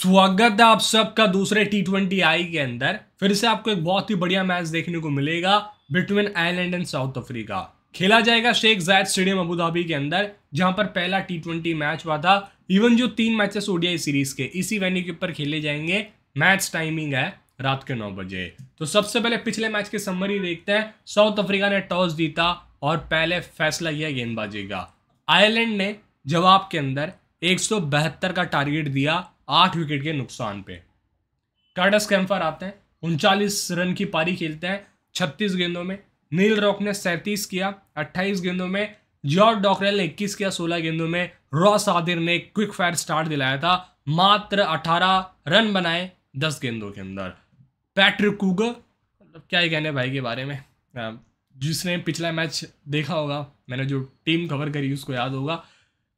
स्वागत है आप सबका दूसरे टी ट्वेंटी आई के अंदर फिर से आपको एक बहुत ही बढ़िया मैच देखने को मिलेगा between Ireland and South Africa खेला जाएगा शेख जायद स्टेडियम अबूधाबी के अंदर जहां पर पहला टी ट्वेंटी मैच हुआ था इवन जो तीन मैचेस ओडीआई सीरीज के इसी वेन्यू के ऊपर खेले जाएंगे मैच टाइमिंग है रात के नौ बजे तो सबसे पहले पिछले मैच के सम्मरी देखते हैं साउथ अफ्रीका ने टॉस जीता और पहले फैसला किया गेंदबाजी का आयरलैंड ने जवाब के अंदर एक का टारगेट दिया आठ विकेट के नुकसान पे कार्डस कैम्फर आते हैं उनचालीस रन की पारी खेलते हैं छत्तीस गेंदों में नील रॉक ने सैंतीस किया अट्ठाईस गेंदों में जॉर्ज डॉकरेल ने इक्कीस किया सोलह गेंदों में रॉस आदिर ने क्विक फायर स्टार्ट दिलाया था मात्र अठारह रन बनाए दस गेंदों के अंदर पैट्रिक कुग मतलब क्या ही कहने भाई के बारे में जिसने पिछला मैच देखा होगा मैंने जो टीम कवर करी उसको याद होगा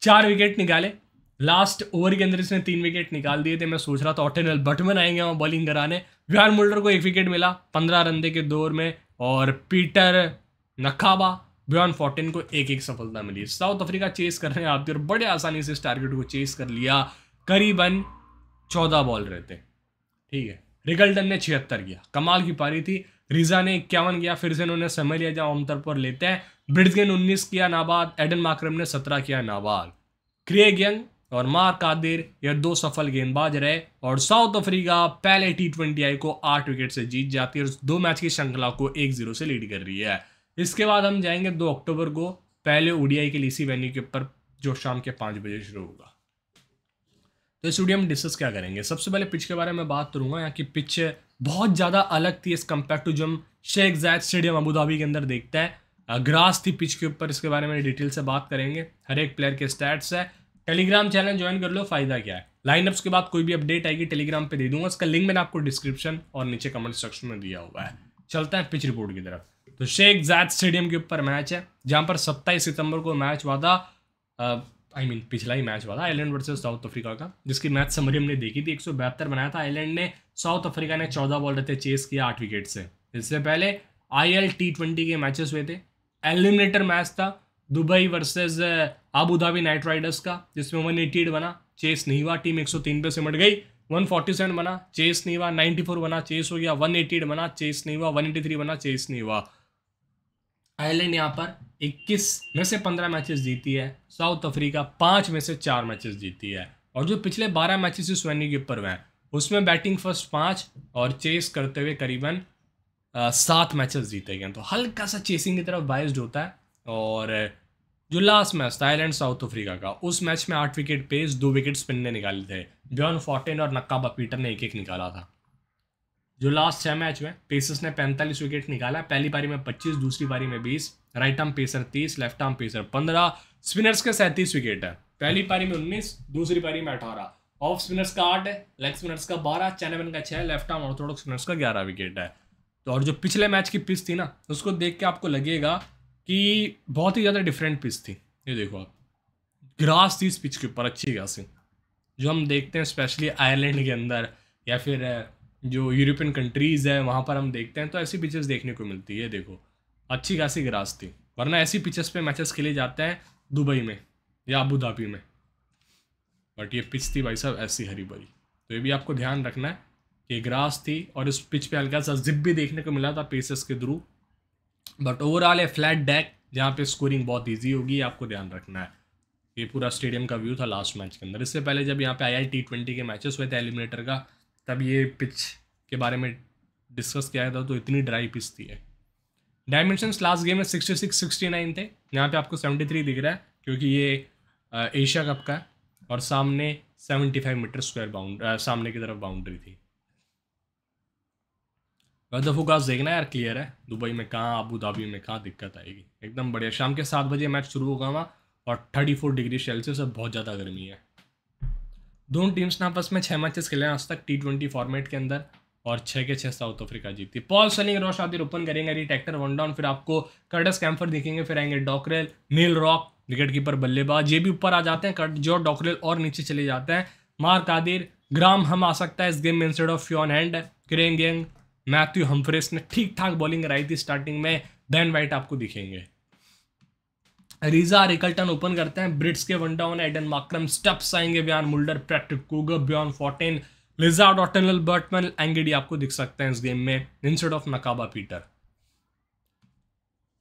चार विकेट निकाले लास्ट ओवर के अंदर इसने तीन विकेट निकाल दिए थे मैं सोच रहा था ऑटन बटमैन आएंगे वहाँ बॉलिंग कराने विहान मुल्डर को एक विकेट मिला पंद्रह रन के दौर में और पीटर नखाबा बियॉन्ड फोर्टीन को एक एक सफलता मिली साउथ अफ्रीका चेस कर रहे हैं आप और बड़े आसानी से इस टारगेट को चेस कर लिया करीबन चौदह बॉल रहते ठीक है रिगल्टन ने छिहत्तर किया कमाल की पारी थी रिजा ने इक्यावन किया फिर से उन्होंने समय लिया जहाँ आमतौर पर लेते हैं ब्रिडगेन उन्नीस किया नाबाद एडन माक्रम ने सत्रह किया नाबाद क्रिएग यंग और मार कादिर यह दो सफल गेंदबाज रहे और साउथ अफ्रीका पहले टी ट्वेंटी आई को आठ विकेट से जीत जाती है और दो मैच की श्रृंखला को एक जीरो से लीड कर रही है इसके बाद हम जाएंगे दो अक्टूबर को पहले ओडीआई के लिए इसी वेन्यू के ऊपर जो शाम के पाँच बजे शुरू होगा तो इस वीडियो में डिस्कस क्या करेंगे सबसे पहले पिच के बारे में बात करूंगा यहाँ की पिच बहुत ज़्यादा अलग थी इस कम्पेयर टू जो हम शेख जैद स्टेडियम अबूधाबी के अंदर देखते हैं ग्रास थी पिच के ऊपर इसके बारे में डिटेल से बात करेंगे हर एक प्लेयर के स्टैट्स है टेलीग्राम चैनल ज्वाइन कर लो फायदा क्या है लाइनअप्स के बाद कोई भी अपडेट आएगी टेलीग्राम पे दे दूंगा इसका लिंक मैंने आपको डिस्क्रिप्शन और नीचे कमेंट सेक्शन में दिया हुआ है चलते हैं पिच रिपोर्ट की तरफ तो शेख जैद स्टेडियम के ऊपर मैच है जहाँ पर सत्ताईस सितंबर को मैच हुआ था आई मीन पिछला ही मैच हुआ था आयरलैंड वर्सेज साउथ अफ्रीका का जिसकी मैच समरी हमने देखी थी एक बनाया था आयरलैंड ने साउथ अफ्रीका ने चौदह बॉल रहते चेस किया आठ विकेट से इससे पहले आई एल टी ट्वेंटी के मैचेस हुए थे एलिमिनेटर मैच था Dubai versus Abu Dhabi Knight Riders का जिसमें वन एट बना चेस नहीं हुआ टीम एक सौ तीन पे सिमट गई वन फोर्टी सेवन बना चेस नहीं हुआ फोर बना चेस हो गया वन एटी एट बना चेस नहीं हुआ वन एटी थ्री बना चेस नहीं हुआ आयरलैंड यहाँ पर इक्कीस में से पंद्रह मैचेस जीती है साउथ अफ्रीका पाँच में से चार मैचेस जीती है और जो पिछले बारह मैचेस इस वेन्यू के ऊपर हुए हैं उसमें बैटिंग फर्स्ट पाँच और चेस करते हुए करीबन uh, सात मैचेस जीते गए तो हल्का सा चेसिंग की तरफ बाइस्ड होता है और जो लास्ट मैच था आयरलैंड साउथ अफ्रीका का उस मैच में आठ विकेट पेस दो विकेट स्पिन ने निकाले थे जॉन फोर्टेन और नक्का पीटर ने एक एक निकाला था जो लास्ट छः मैच में पेसर्स ने पैंतालीस विकेट निकाला पहली पारी में पच्चीस दूसरी पारी में बीस राइट आर्म पेसर तीस लेफ्ट आर्म पेसर पंद्रह स्पिनर्स के सैंतीस विकेट है पहली पारी में उन्नीस दूसरी पारी में अठारह ऑफ स्पिनर्स का आठ है लेग स्पिनर्स का बारह चैनवन का छः लेफ्ट आर्म ऑर्थोडॉक्स स्पिनर्स का ग्यारह विकेट है तो और जो पिछले मैच की पिच थी ना उसको देख के आपको लगेगा कि बहुत ही ज़्यादा डिफरेंट पिच थी ये देखो आप ग्रास थी इस पिच के ऊपर अच्छी ग्रासिंग जो हम देखते हैं स्पेशली आयरलैंड के अंदर या फिर जो यूरोपियन कंट्रीज़ है वहाँ पर हम देखते हैं तो ऐसी पिचेस देखने को मिलती है देखो अच्छी खासी ग्रास थी वरना ऐसी पिचेस पे मैचेस खेले जाते हैं दुबई में या अबू धाबी में बट ये पिच थी भाई साहब ऐसी हरी भरी तो ये भी आपको ध्यान रखना है कि ग्रास थी और इस पिच पे हल्का सा जिप भी देखने को मिला था पेसेस के through but overall a flat deck जहाँ पे स्कोरिंग बहुत ईजी होगी आपको ध्यान रखना है ये पूरा स्टेडियम का व्यू था लास्ट मैच के अंदर इससे पहले जब यहाँ पे आई आई टी ट्वेंटी के मैचेस हुए थे एलिमिनेटर का तब ये पिच के बारे में डिस्कस किया गया था तो इतनी ड्राई पिच थी है डायमेंशन लास्ट गेम में सिक्सटी सिक्स सिक्सटी नाइन थे यहाँ पे आपको सेवेंटी थ्री दिख रहा है क्योंकि ये एशिया कप का है और सामने seventy five metre square bound सामने की तरफ बाउंड्री थी गदफू तो का देखना यार क्लियर है दुबई में कहाँ अबू धाबी में कहाँ दिक्कत आएगी एकदम बढ़िया शाम के सात बजे मैच शुरू होगा वहाँ और थर्टी फोर डिग्री सेल्सियस और बहुत ज़्यादा गर्मी है दोनों टीम्स ने आपस में छः मैचेस खेले हैं आज तक टी ट्वेंटी फॉर्मेट के अंदर और छः के छः साउथ अफ्रीका जीती पॉल सनिंग रॉस आदिर ओपन करेंगे अरे टैक्टर वन डाउन फिर आपको कर्डस कैम्फर दिखेंगे फिर आएंगे Dockrell Neil Rock wicket keeper बल्लेबाज ये भी ऊपर आ जाते हैं कट जो डॉकरेल और नीचे चले जाते हैं मार्क आदिर ग्राम हम आ सकता है इस गेम में instead of Fionn Hand Craig Matthew Humphreys ने ठीक ठाक बॉलिंग कराई थी स्टार्टिंग में बैन वाइट आपको दिखेंगे रीजा रिकल्टन ओपन करते हैं Breetzke one down Aiden Markram Stubbs आएंगे Wiaan Mulder Patrick Kruger Bjorn Fortuin Lizaad और बर्टमैन एंगेडी आपको दिख सकते हैं इस गेम में instead of Nqaba Peter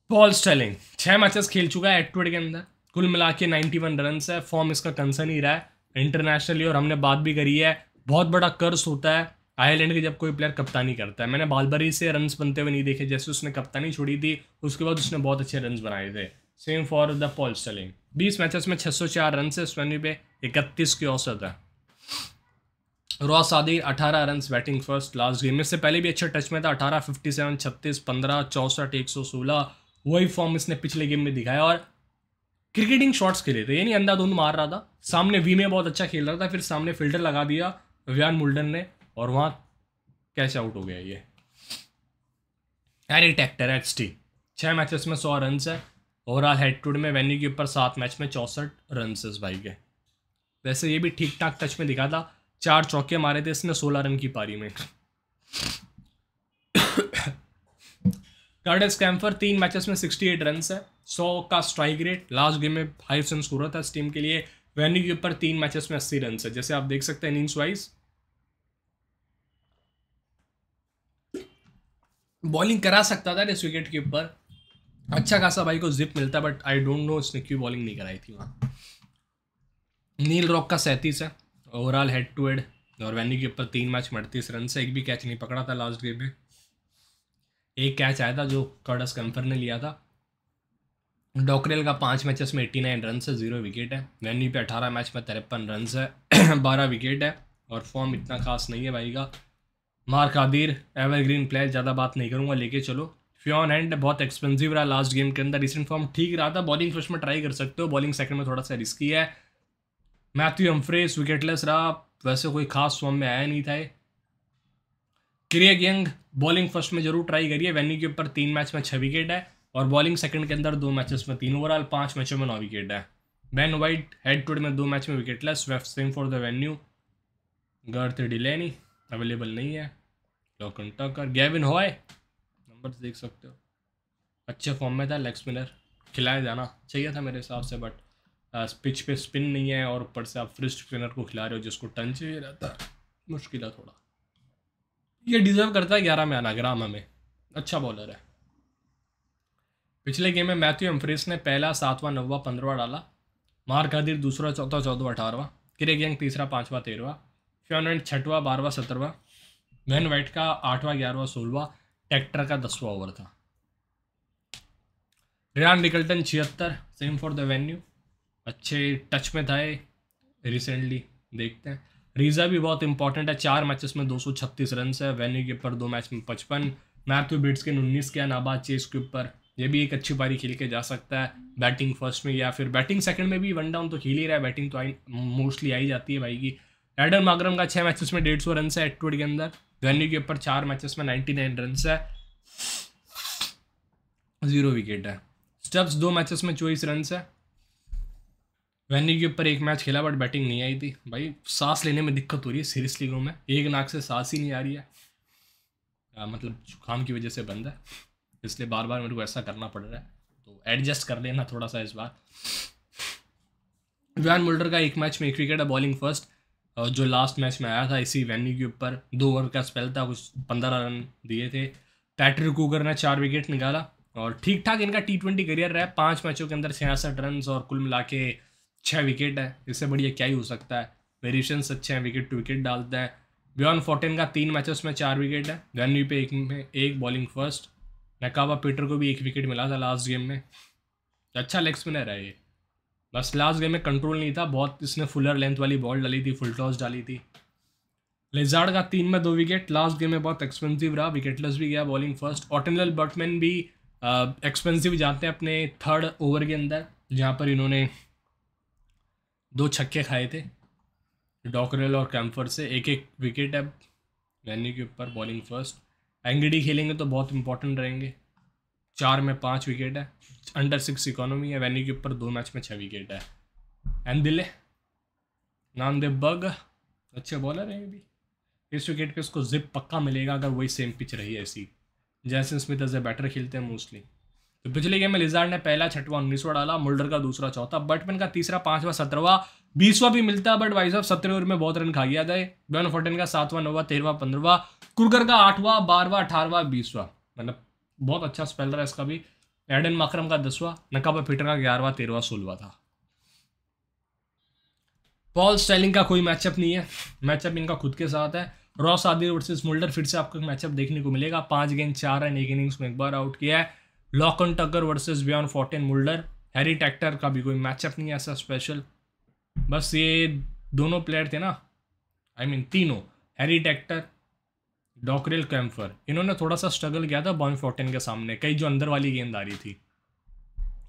Paul Stirling छह मैचेस खेल चुका है एटवर्ड के अंदर कुल मिला के नाइन्टी वन रन है फॉर्म इसका कंसर्न ही रहा है इंटरनेशनली और हमने बात भी करी है बहुत बड़ा कर्ज होता है आयरलैंड के जब कोई प्लेयर कप्तानी करता है मैंने बालबरी से रन बनते हुए नहीं देखे जैसे उसने कप्तानी छोड़ी थी उसके बाद उसने बहुत अच्छे रन बनाए थे same for the Paul Stirling बीस मैचेस में सौ चार रन से स्वनी पे इकतीस की औसत है रॉस आदिर अठारह run batting first last game इससे पहले भी अच्छे टच में था अठारह फिफ्टी सेवन छत्तीस पंद्रह चौंसठ एक सौ सोलह वही फॉर्म इसने पिछले गेम में दिखाया और क्रिकेटिंग शॉट्स खेले थे यानी अंधाधुंध मार रहा था सामने वी में बहुत अच्छा खेल रहा था फिर सामने फिल्टर लगा दिया व्यान मुल्डन ने और वहाँ कैश आउट हो गया ये एरी टैक्टर एक्स टी छः मैचेस में सौ रन है ओवरऑल हेड टू में वेन्यू के ऊपर सात मैच में चौंसठ रन भाई के वैसे ये भी ठीक ठाक टच में दिखा था चार चौके मारे थे इसमें सोलह रन की पारी में गार्डन स्कैम्फर तीन मैचेस में सिक्सटी एट रन है सौ का स्ट्राइक रेट लास्ट गेम में फाइव रन स्कोर था इस टीम के लिए वेन्यू के ऊपर तीन मैचेस में अस्सी रन है जैसे आप देख सकते हैं इनिंग्स वाइज बॉलिंग करा सकता था इस विकेट के ऊपर अच्छा खासा भाई को जिप मिलता बट आई डोंट नो इसने क्यों बॉलिंग नहीं कराई थी वहाँ नील रॉक का सैंतीस है ओवरऑल हेड टू हेड और वैनी के ऊपर तीन मैच में अड़तीस रन से एक भी कैच नहीं पकड़ा था लास्ट गेम में एक कैच आया था जो कॉडस कंफर ने लिया था डॉकरेल का पाँच मैचेस में एट्टी नाइन रन है जीरो विकेट है वेन्यू पे अठारह मैच में तिरपन रन है बारह विकेट है और फॉर्म इतना खास नहीं है भाई का मार्क आदिर एवरग्रीन प्लेयर ज़्यादा बात नहीं करूँगा लेके चलो फ्योन एंड बहुत एक्सपेंसिव रहा लास्ट गेम के अंदर रिसेंट फॉर्म ठीक रहा था बॉलिंग फर्स्ट में ट्राई कर सकते हो बॉलिंग सेकंड में थोड़ा सा रिस्की है मैथ्यू एम्फ्रेस विकेटलेस रहा वैसे कोई खास फॉर्म में आया नहीं था क्रिएग यंग बॉलिंग फर्स्ट में जरूर ट्राई करिए वेन्यू के ऊपर तीन मैच में छः विकेट है और बॉलिंग सेकंड के अंदर दो मैचेस में तीन ओवरऑल पाँच मैचों में नौ विकेट है बैन वाइट हेड टू में दो मैच में विकेटलेस वेफ same for the venue Garth नहीं अवेलेबल नहीं है लॉकन टकर गैविन हॉय नंबर देख सकते हो अच्छे फॉर्म में था लेग स्पिनर खिलाया जाना चाहिए था मेरे हिसाब से बट पिच पे स्पिन नहीं है और ऊपर से आप फ्रिस्ट स्पिनर को खिला रहे हो जिसको टन चाहिए रहता है मुश्किल है थोड़ा ये डिजर्व करता है ग्यारह में आना ग्राम हमें अच्छा बॉलर है पिछले गेम में मैथ्यू एम्फ्रेस ने पहला सातवां नौवा पंद्रवा डाला मार कादिर दूसरा चौथा चौदवा अठारवा किरेग यंग तीसरा पाँचवा तेरहवा फ्योनेंट छठवा बारहवा सत्रहवा वैन वाइट का आठवां ग्यारहवा सोलवा टेक्टर का दसवां ओवर था रियान निकल्टन छिहत्तर सेम फॉर द वेन्यू अच्छे टच में था ये रिसेंटली देखते हैं रीजा भी बहुत इंपॉर्टेंट है चार मैचेस में दो सौ छत्तीस रन है वेन्यू के ऊपर दो मैच में पचपन मैथ्यू बिट्स के उन्नीस के नाबाद चेस के ऊपर ये भी एक अच्छी पारी खेल के जा सकता है बैटिंग फर्स्ट में या फिर बैटिंग सेकंड में भी वन डाउन तो खेल ही रहा है बैटिंग तो आई मोस्टली आई जाती है भाई की एडर माग्रम का छः मैचेस में डेढ़ सौ रन है एटवर्ड के अंदर धोनी के ऊपर चार मैचेस में नाइन्टी नाइन रन है जीरो विकेट है स्टब्स दो मैचेस में चौबीस रन है धोनी के ऊपर एक मैच खेला बट बैटिंग नहीं आई थी भाई सांस लेने में दिक्कत हो रही है सीरियसली लीगों में एक नाक से सांस ही नहीं आ रही है आ, मतलब जुकाम की वजह से बंद है इसलिए बार बार मेरे को ऐसा करना पड़ रहा है तो एडजस्ट कर लेना थोड़ा सा इस बार विवान मुल्डर का एक मैच में एक विकेट है बॉलिंग फर्स्ट जो लास्ट मैच में आया था इसी वेन्यू के ऊपर दो ओवर का स्पेल था कुछ पंद्रह रन दिए थे पैट्रिक कुगर ने चार विकेट निकाला और ठीक ठाक इनका टी ट्वेंटी करियर रहा है पाँच मैचों के अंदर छियासठ रन और कुल मिला के छः विकेट है इससे बढ़िया क्या ही हो सकता है वेरिएशन अच्छे हैं विकेट टू विकेट डालते हैं बियॉन फोर्टीन का तीन मैचेस में चार विकेट है वेन्यू पे एक में एक बॉलिंग फर्स्ट नकाबा पीटर को भी एक विकेट मिला था लास्ट गेम में अच्छा लेग स्पिनर है ये बस लास्ट गेम में कंट्रोल नहीं था बहुत इसने फुलर लेंथ वाली बॉल डाली थी फुल टॉस डाली थी लेजार्ड का तीन में दो विकेट लास्ट गेम में बहुत एक्सपेंसिव रहा विकेटलेस भी गया बॉलिंग फर्स्ट ऑटनल बर्टमैन भी एक्सपेंसिव जाते हैं अपने थर्ड ओवर के अंदर जहाँ पर इन्होंने दो छक्के खाए थे डॉकरल और कैम्फर से एक एक विकेट है वेन्यू के ऊपर बॉलिंग फर्स्ट एंगडी खेलेंगे तो बहुत इंपॉर्टेंट रहेंगे चार में पाँच विकेट है अंडर सिक्स इकोनॉमी है वेन्यू के ऊपर दो मैच में छः विकेट है एंड दिले दे बग अच्छे बॉलर हैं ये भी इस विकेट पे उसको जिप पक्का मिलेगा अगर वही सेम पिच रही है ऐसी जैसन स्मिथ एज ए बैटर खेलते हैं मोस्टली तो पिछले गेम में लिजार्ड ने पहला छठवा उन्नीसवा डाला मुल्डर का दूसरा चौथा बटमैन का तीसरा पांचवा सत्रहवा बीसवा भी मिलता बट वाइस ऑफ सत्रह ओवर में बहुत रन खा गया था बेन फोर्टन का सातवा नौवा तेरहवा पंद्रवा कुरकर का आठवां बारहवा अठारहवा बीसवा मतलब बहुत अच्छा स्पेल रहा इसका भी एडन मकरम का दसवा नकाबा फिटर का ग्यारहवा तेरहवा सोलवा था पॉल स्टेलिंग का कोई मैचअप नहीं है मैचअप इनका खुद के साथ है रॉस आदिर वर्सेस मुल्डर फिर से आपको एक मैचअप देखने को मिलेगा पांच गेंद चार रन एक इनिंग्स में एक बार आउट किया है Lorcan Tucker versus Bjorn Fortuin Mulder Harry Tector का भी कोई मैचअप नहीं है ऐसा स्पेशल बस ये दोनों प्लेयर थे ना आई I मीन mean, तीनों हैरी टैक्टर डॉकरेल कैम्फर इन्होंने थोड़ा सा स्ट्रगल किया था बॉन फोर्टेन के सामने कई जो अंदर वाली गेंद आ रही थी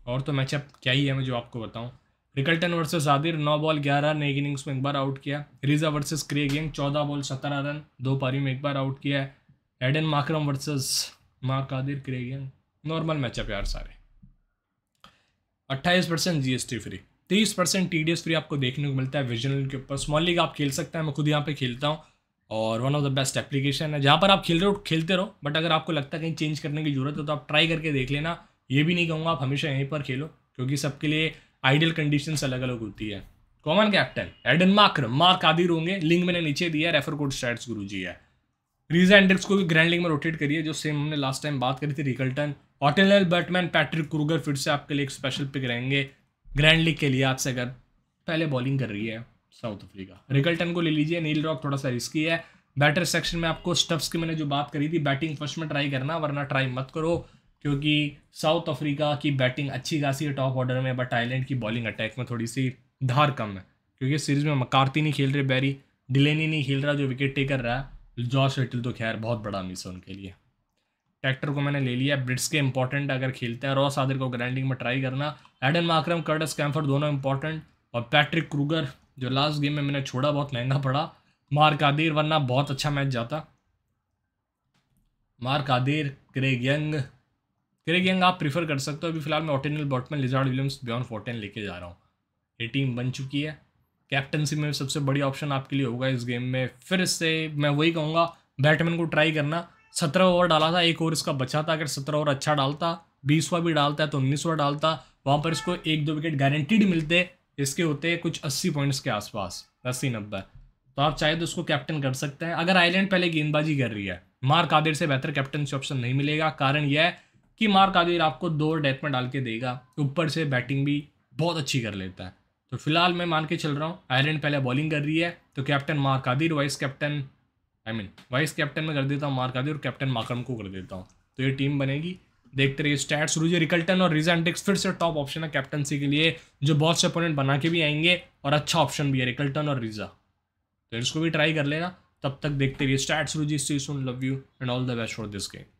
और तो मैचअप क्या ही है मैं जो आपको बताऊँ रिकल्टन वर्सेस आदिर नौ बॉल ग्यारह एक इनिंग्स में एक बार आउट किया रिजा वर्सेस क्रेग यंग चौदह बॉल सत्रह रन दो पारी में एक बार आउट किया है Aiden Markram versus Mark Adair Craig Young normal matchup यार सारे अट्ठाईस percent G S T free तीस percent T D S free आपको देखने को मिलता है विजनल के ऊपर स्मॉल लीग आप खेल सकते हैं मैं खुद यहाँ पे खेलता हूँ और one of the best application है जहाँ पर आप खेल रहे हो खेलते रहो बट अगर आपको लगता है कहीं चेंज करने की ज़रूरत है तो आप ट्राई करके देख लेना ये भी नहीं कहूँगा आप हमेशा यहीं पर खेलो क्योंकि सबके लिए आइडियल कंडीशन अलग अलग होती है common captain Aiden Mark Mark Adair होंगे लिंक मैंने नीचे दिया रेफर कोड स्टैट्स गुरु जी है रीजा एंड्रिक्स को भी ग्रैंड लिंग में रोटेट करिए जो सेम हमने लास्ट टाइम बात करी थी रिकल्टन ऑटेल बैटमैन पैट्रिक क्रूगर फिर से आपके लिए एक स्पेशल पिक रहेंगे ग्रैंड लीग के लिए आपसे अगर पहले बॉलिंग कर रही है साउथ अफ्रीका रिकल्टन को ले लीजिए नील रॉक थोड़ा सा रिस्की है बैटर सेक्शन में आपको स्टफ्स की मैंने जो बात करी थी बैटिंग फर्स्ट में ट्राई करना वरना ट्राई मत करो क्योंकि साउथ अफ्रीका की बैटिंग अच्छी खासी है टॉप ऑर्डर में बट आईलैंड की बॉलिंग अटैक में थोड़ी सी धार कम है क्योंकि सीरीज में मकारती नहीं खेल रहे बैरी डिलेनी नहीं खेल रहा जो विकेट टेकर रहा है जॉर्ज रिटिल तो खैर बहुत बड़ा मिस है उनके लिए ट्रैक्टर को मैंने ले लिया ब्रिट्स के इंपॉर्टेंट अगर खेलते हैं रॉस आदर को ग्राइंडिंग में ट्राई करना एडन माक्रम कर्डस कैम्फर दोनों इंपॉर्टेंट और पैट्रिक क्रूगर जो लास्ट गेम में मैंने छोड़ा बहुत महंगा पड़ा मार कादिर वरना बहुत अच्छा मैच जाता Mark Adair Craig Young Craig Young आप प्रीफर कर सकते हो अभी फिलहाल मैं ऑटेनल बॉटमैन लिजार्ड विलियम्स बियॉन फोर्टेन लेके जा रहा हूँ ये टीम बन चुकी है कैप्टनसी में सबसे बड़ी ऑप्शन आपके लिए होगा इस गेम में फिर से मैं वही कहूँगा बैटमैन को ट्राई करना सत्रह ओवर डाला था एक ओवर इसका बचा था अगर सत्रह ओवर अच्छा डालता बीसवा भी डालता है तो उन्नीसवा डालता वहाँ पर इसको एक दो विकेट गारंटीड मिलते इसके होते हैं कुछ अस्सी पॉइंट्स के आसपास अस्सी नब्बे तो आप चाहे तो उसको कैप्टन कर सकते हैं अगर आयरलैंड पहले गेंदबाजी कर रही है मार्क आदिर से बेहतर कैप्टनसी ऑप्शन नहीं मिलेगा कारण यह है कि मार्क आदिर आपको दो डेथ में डाल के देगा ऊपर से बैटिंग भी बहुत अच्छी कर लेता है तो फिलहाल मैं मान के चल रहा हूँ आयरलैंड पहले बॉलिंग कर रही है तो captain Mark Adair vice captain I mean vice captain में कर देता हूँ मार्क आदिर और कैप्टन माकरम को कर देता हूँ तो ये टीम बनेगी देखते रहिए स्टैट्स रूजे रिकल्टन और रिजांटिक्स फिर से टॉप ऑप्शन है कैप्टनसी के लिए जो बहुत से अपोनेंट बना के भी आएंगे और अच्छा ऑप्शन भी है रिकल्टन और रिजा तो इसको भी ट्राई कर लेना तब तक देखते रहिए स्टैट्स रूजी see soon love you and all the best for this game